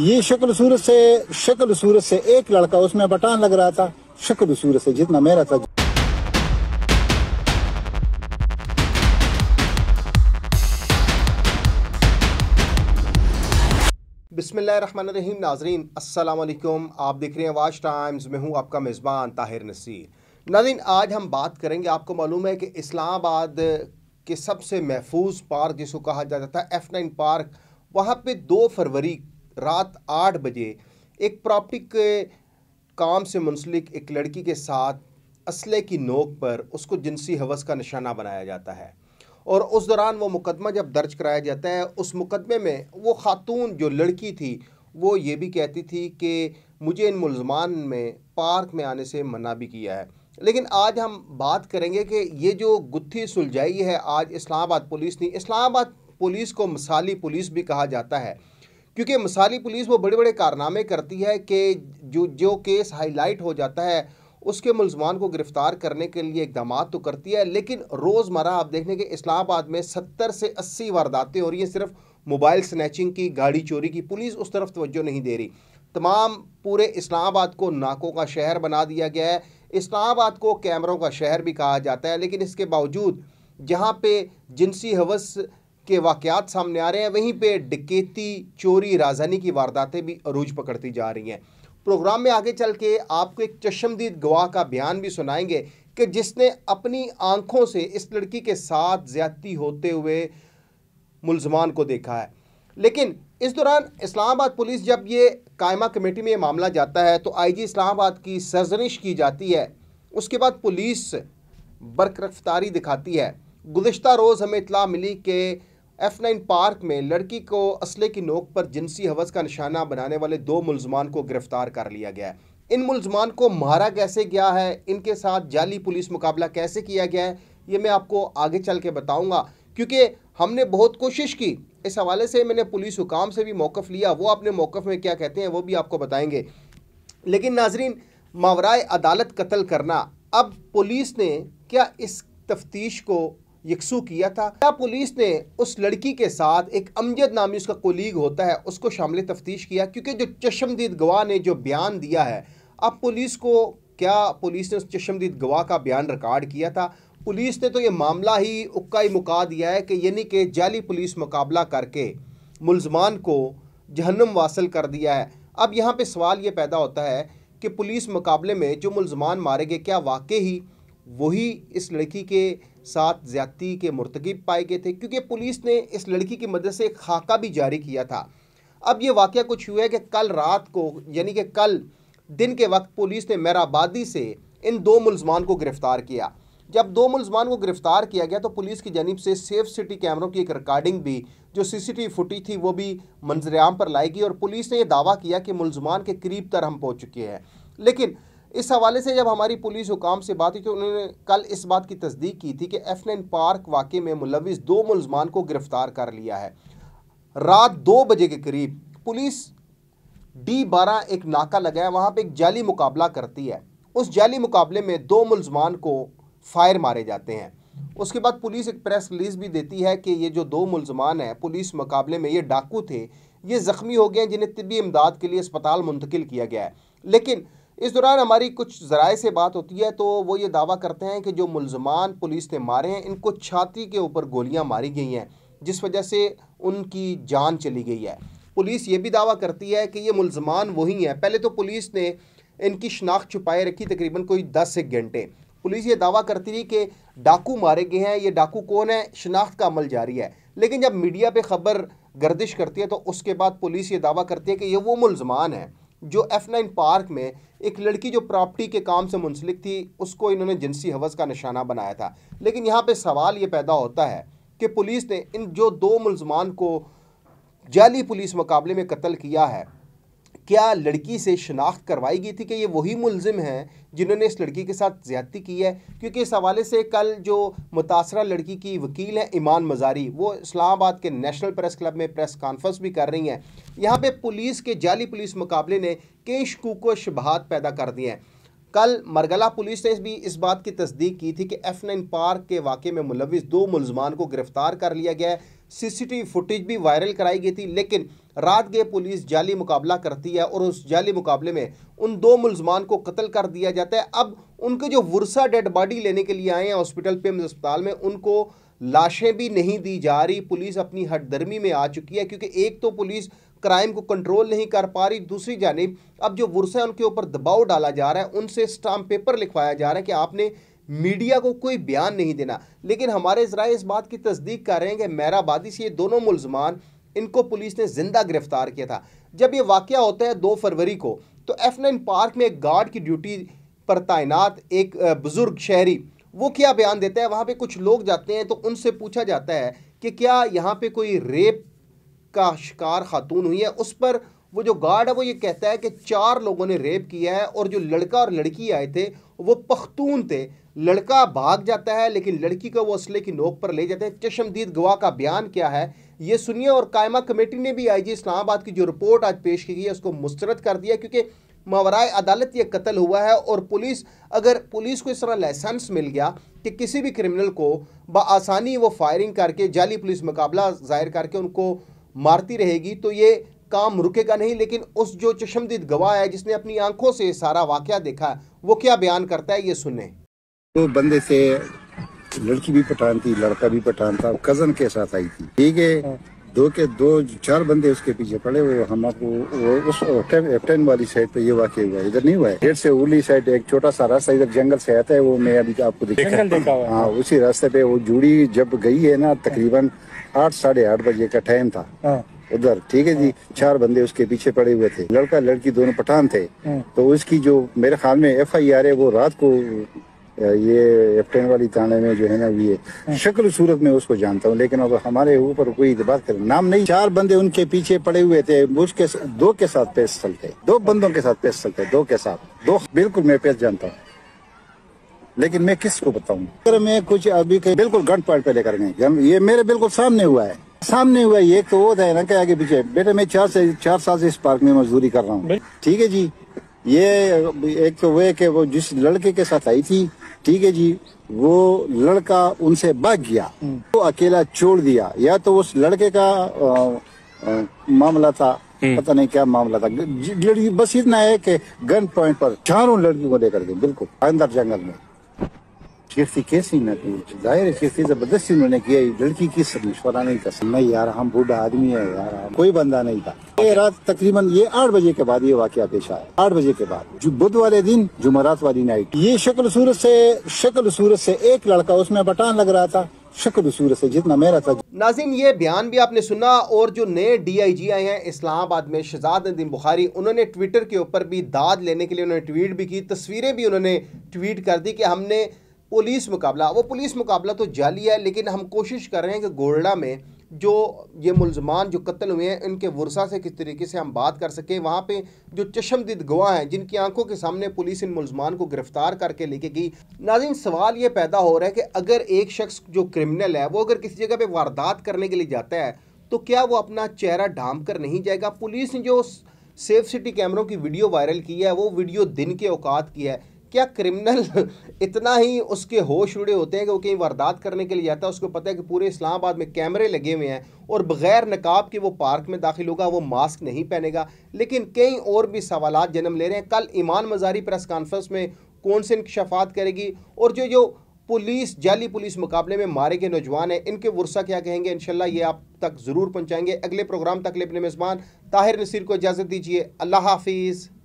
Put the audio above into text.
ये शक्ल सूरत से शक्ल सूरत से एक लड़का उसमें बटान लग रहा था शक्ल सूरत से जितना मेरा था बिसमीम नाजरीन असलकुम आप देख रहे हैं वाच टाइम्स में हूँ आपका मेज़बान ताहिर नसीर नाजरीन आज हम बात करेंगे आपको मालूम है कि इस्लामाबाद के सबसे महफूज पार्क जिसको कहा जाता था एफ़ नाइन पार्क वहाँ पे दो फरवरी रात आठ बजे एक प्रॉपर्टी के काम से मुंसलिक एक लड़की के साथ असले की नोक पर उसको जिनसी हवस का निशाना बनाया जाता है और उस दौरान वो मुकदमा जब दर्ज कराया जाता है उस मुकदमे में वो खातून जो लड़की थी वो ये भी कहती थी कि मुझे इन मुलजमान में पार्क में आने से मना भी किया है लेकिन आज हम बात करेंगे कि ये जो गुत्थी सुलझाई है आज इस्लामाबाद पुलिस ने इस्लामाबाद पुलिस को मिसाली पुलिस भी कहा जाता है क्योंकि मसाली पुलिस वो बड़े बड़े कारनामे करती है कि जो जो केस हाईलाइट हो जाता है उसके मुलजमान को गिरफ्तार करने के लिए इकदाम तो करती है लेकिन रोज़मर्रा आप देखने के इस्लामाबाद में सत्तर से अस्सी वारदातें हो रही हैं सिर्फ मोबाइल स्नैचिंग की गाड़ी चोरी की पुलिस उस तरफ तोज्जो नहीं दे रही तमाम पूरे इस्लामाबाद को नाकों का शहर बना दिया गया है इस्लामाबाद को कैमरों का शहर भी कहा जाता है लेकिन इसके बावजूद जहाँ पे जिनसी हवस के वाकयात सामने आ रहे हैं वहीं पे डकेती चोरी राजधानी की वारदातें भी अरूज पकड़ती जा रही हैं प्रोग्राम में आगे चल के आपको एक चश्मदीद गवाह का बयान भी सुनाएंगे कि जिसने अपनी आंखों से इस लड़की के साथ ज्यादती होते हुए मुलजमान को देखा है लेकिन इस दौरान इस्लामाबाद पुलिस जब ये कायमा कमेटी में ये मामला जाता है तो आईजी इस्लामाबाद की सरजनिश की जाती है उसके बाद पुलिस बरकरफ्तारी दिखाती है गुज्त रोज़ हमें इतला मिली कि एफ नाइन पार्क में लड़की को असले की नोक पर जिनसी हवस का निशाना बनाने वाले दो मुलजमान को गिरफ्तार कर लिया गया है इन मुलजमान को मारा कैसे गया है इनके साथ जाली पुलिस मुकाबला कैसे किया गया है ये मैं आपको आगे चल के बताऊँगा क्योंकि हमने बहुत कोशिश की इस हवाले से मैंने पुलिस हुकाम से भी मौक़ लिया वो अपने मौक़ में क्या कहते हैं वो भी आपको बताएँगे लेकिन नाजरीन मावराए अदालत कत्ल करना अब पुलिस ने क्या इस तफ्तीश को यकसू किया था क्या पुलिस ने उस लड़की के साथ एक अमजद नामी उसका कोलीग होता है उसको शामिल तफ्तीश किया क्योंकि जो चश्मदीद गवाह ने जो बयान दिया है अब पुलिस को क्या पुलिस ने उस चश्मदीद गवाह का बयान रिकॉर्ड किया था पुलिस ने तो ये मामला ही उक्का ही मुका दिया है कि यानी कि जाली पुलिस मुकाबला करके मुलजमान को जहन्नम वासिल कर दिया है अब यहाँ पे सवाल ये पैदा होता है कि पुलिस मुकाबले में जो मुलजमान मारे गए क्या वाकई ही वही इस लड़की के साथ ज्यादती के मुर्तकब पाए गए थे क्योंकि पुलिस ने इस लड़की की मदद से खाका भी जारी किया था अब ये वाक़ कुछ हुआ है कि कल रात को यानी कि कल दिन के वक्त पुलिस ने मैराबादी से इन दो मुलजमान को गिरफ़्तार किया जब दो मुलजमान को गिरफ़्तार किया गया तो पुलिस की जानब से सेफ सिटी कैमरों की एक रिकॉर्डिंग भी जो सीसीटीवी फुटी थी वो भी मंजरेआम पर लाई गई और पुलिस ने यह दावा किया कि मुलजमान के करीब तर हम पहुँच चुके हैं लेकिन इस हवाले से जब हमारी पुलिस हुकाम से बात हुई तो उन्होंने कल इस बात की तस्दीक की थी कि एफ नाइन पार्क वाक़े में मुलविस दो मुलजमान को गिरफ्तार कर लिया है रात दो बजे के करीब पुलिस डी बारह एक नाका लगाया वहाँ पर एक जाली मुकाबला करती है उस जाली मुकाबले में दो मुलजमान को फायर मारे जाते हैं उसके बाद पुलिस एक प्रेस रिलीज भी देती है कि ये जो दो मुलजमान हैं पुलिस मुकाबले में ये डाकू थे ये ज़ख्मी हो गए हैं जिन्हें तबी इमदाद के लिए अस्पताल मुंतकिल किया गया है लेकिन इस दौरान हमारी कुछ जराए से बात होती है तो वो ये दावा करते हैं कि जो मुलजमान पुलिस ने मारे हैं इनको छाती के ऊपर गोलियां मारी गई हैं जिस वजह से उनकी जान चली गई है पुलिस ये भी दावा करती है कि ये मुलजमान वही हैं पहले तो पुलिस ने इनकी शनाख्त छुपाए रखी तकरीबन कोई दस एक घंटे पुलिस ये दावा करती थी कि डाकू मारे गए हैं ये डाकू कौन है शनाख्त का अमल जारी है लेकिन जब मीडिया पर खबर गर्दिश करती है तो उसके बाद पुलिस ये दावा करती है कि ये वो मुलजमान है जो एफ़ नाइन पार्क में एक लड़की जो प्रॉपर्टी के काम से मुंसलिक थी उसको इन्होंने जिनसी हवस का निशाना बनाया था लेकिन यहाँ पे सवाल ये पैदा होता है कि पुलिस ने इन जो दो मुलजमान को जाली पुलिस मुकाबले में कत्ल किया है क्या लड़की से शनाख्त करवाई गई थी कि ये वही मुलजिम हैं जिन्होंने इस लड़की के साथ ज्यादती की है क्योंकि इस हवाले से कल जो मुतासर लड़की की वकील हैं ईमान मजारी वो इस्लामाबाद के नेशनल प्रेस क्लब में प्रेस कॉन्फ्रेंस भी कर रही हैं यहाँ पर पुलिस के जाली पुलिस मुकाबले ने कई शकूक व शबहत पैदा कर दिए हैं कल मरगला पुलिस ने भी इस बात की तस्दीक की थी कि एफ नाइन पार्क के वाक़े में मुलविस दो मुलजमान को गिरफ्तार कर लिया गया है सीसीटीवी फुटेज भी वायरल कराई गई थी लेकिन रात गए पुलिस जाली मुकाबला करती है और उस जाली मुकाबले में उन दो मुलजमान को कत्ल कर दिया जाता है अब उनके जो वर्सा डेड बॉडी लेने के लिए आए हैं हॉस्पिटल पेम्स अस्पताल में उनको लाशें भी नहीं दी जा रही पुलिस अपनी हटदर्मी में आ चुकी है क्योंकि एक तो पुलिस क्राइम को कंट्रोल नहीं कर पा रही दूसरी जानब अब जो वर्षा है उनके ऊपर दबाव डाला जा रहा है उनसे स्टाम्प पेपर लिखवाया जा रहा है कि आपने मीडिया को कोई बयान नहीं देना लेकिन हमारे जरा इस बात की तस्दीक कर रहे हैं कि मैराबादी से ये दोनों मुलजमान इनको पुलिस ने जिंदा गिरफ्तार किया था जब ये वाक़ होता है दो फरवरी को तो एफ नाइन पार्क में एक गार्ड की ड्यूटी पर तैनात एक बुज़ुर्ग शहरी वो क्या बयान देता है वहाँ पे कुछ लोग जाते हैं तो उनसे पूछा जाता है कि क्या यहाँ पे कोई रेप का शिकार खातून हुई है उस पर वो जो गार्ड है वो ये कहता है कि चार लोगों ने रेप किया है और जो लड़का और लड़की आए थे वो पख्तून थे लड़का भाग जाता है लेकिन लड़की को वो असले की नोक पर ले जाते हैं चशमदीद गवाह का बयान क्या है ये सुनिए और कायमा कमेटी ने भी आईजी इस्लामाबाद की जो रिपोर्ट आज पेश की गई है उसको मुस्तरद कर दिया क्योंकि मावराय अदालत ये कत्ल हुआ है और पुलिस अगर पुलिस को इस तरह लाइसेंस मिल गया कि किसी भी क्रिमिनल को बसानी वो फायरिंग करके जाली पुलिस मुकाबला जाहिर करके उनको मारती रहेगी तो ये काम रुकेगा नहीं लेकिन उस जो चश्मदीद गवाह है जिसने अपनी आंखों से सारा वाक़ देखा वो क्या बयान करता है ये सुने वो तो बंदे से लड़की भी पठान थी लड़का भी पठान था कजन के साथ आई थी ठीक है हाँ। दो के दो चार बंदे उसके पीछे पड़े हुए हम आपको उस एफ्टेन वाली साइड पे ये वाकई हुआ इधर नहीं हुआ है डेढ़ से उली साइड एक छोटा सा रास्ता इधर जंगल से आता है वो मैं अभी तो आपको दिखा देखा हाँ उसी रास्ते पे वो जुड़ी जब गई है ना तकरीबन आठ साढ़े आठ बजे का टाइम था हाँ। उधर ठीक है जी चार बंदे उसके पीछे पड़े हुए थे लड़का लड़की दोनों पठान थे हाँ। तो उसकी जो मेरे ख्याल में एफ है वो रात को ये एफटेन वाली थाने में जो है ना ये हाँ। शक्ल सूरत में उसको जानता हूँ लेकिन अब हमारे ऊपर कोई बात कर नाम नहीं चार बंदे उनके पीछे पड़े हुए थे उसके दो के साथ पेश चलते दो बंदों के साथ पेश चलते दो के साथ दो बिल्कुल मैं पेश जानता हूँ लेकिन मैं किसको बताऊं अगर मैं कुछ अभी के बिल्कुल गंट पॉइंट पे लेकर गए ये मेरे बिल्कुल सामने हुआ है सामने हुआ ये तो वो था ना क्या आगे पीछे बेटा मैं चार से चार साल से इस पार्क में मजदूरी कर रहा हूँ ठीक है जी ये एक तो वो है कि वो जिस लड़के के साथ आई थी ठीक है जी वो लड़का उनसे भाग गया हम्म। तो अकेला छोड़ दिया या तो उस लड़के का आ, आ, मामला था हम्म। पता नहीं क्या मामला था लड़की बस इतना है कि गन पॉइंट पर चारों लड़कियों को लेकर गए बिल्कुल अंदर जंगल में चीखती कैसी न थी जाहिर है चीखती जबरदस्ती उन्होंने किया लड़की की मशवरा नहीं था नहीं यार हम बूढ़ा आदमी है यार कोई बंदा नहीं था ये रात तकरीबन ये आठ बजे के बाद ये वाक्य पेश आया आठ बजे के बाद जो बुध वाले दिन जुमरात वाली नाइट ये शक्ल सूरत से शक्ल सूरत से एक लड़का उसमें बटान लग रहा था शक्ल सूरत से जितना मेरा था नाजिन ये बयान भी आपने सुना और जो नए डीआईजी आए हैं इस्लामाबाद में शहजाद नदीम बुखारी उन्होंने ट्विटर के ऊपर भी दाद लेने के लिए उन्होंने ट्वीट भी की तस्वीरें भी उन्होंने ट्वीट कर दी कि हमने पुलिस मुकाबला वो पुलिस मुकाबला तो जाली है लेकिन हम कोशिश कर रहे हैं कि गोरडा में जो ये मुलजमान जो कत्ल हुए हैं इनके वर्षा से किस तरीके से हम बात कर सकें वहाँ पे जो चश्मदीद गवाह हैं जिनकी आंखों के सामने पुलिस इन मुलजमान को गिरफ्तार करके लेके गई नाजिन सवाल ये पैदा हो रहा है कि अगर एक शख्स जो क्रिमिनल है वो अगर किसी जगह पर वारदात करने के लिए जाता है तो क्या वो अपना चेहरा ढाम कर नहीं जाएगा पुलिस ने जो सेफ सिटी कैमरों की वीडियो वायरल की है वो वीडियो दिन के औकात की है क्या क्रिमिनल इतना ही उसके होश उड़े होते हैं कि वो कहीं वारदात करने के लिए जाता है उसको पता है कि पूरे इस्लामाबाद में कैमरे लगे हुए हैं और बग़ैर नकाब के वो पार्क में दाखिल होगा वो मास्क नहीं पहनेगा लेकिन कई और भी सवाल जन्म ले रहे हैं कल ईमान मजारी प्रेस कॉन्फ्रेंस में कौन से इंकशाफात करेगी और जो जो पुलिस जाली पुलिस मुकाबले में मारे गए नौजवान हैं इनके वर्षा क्या कहेंगे इनशाला ये आप तक ज़रूर पहुँचाएंगे अगले प्रोग्राम तक ले अपने मेज़बान ताहिर नसीर को इजाज़त दीजिए अल्लाह हाफिज़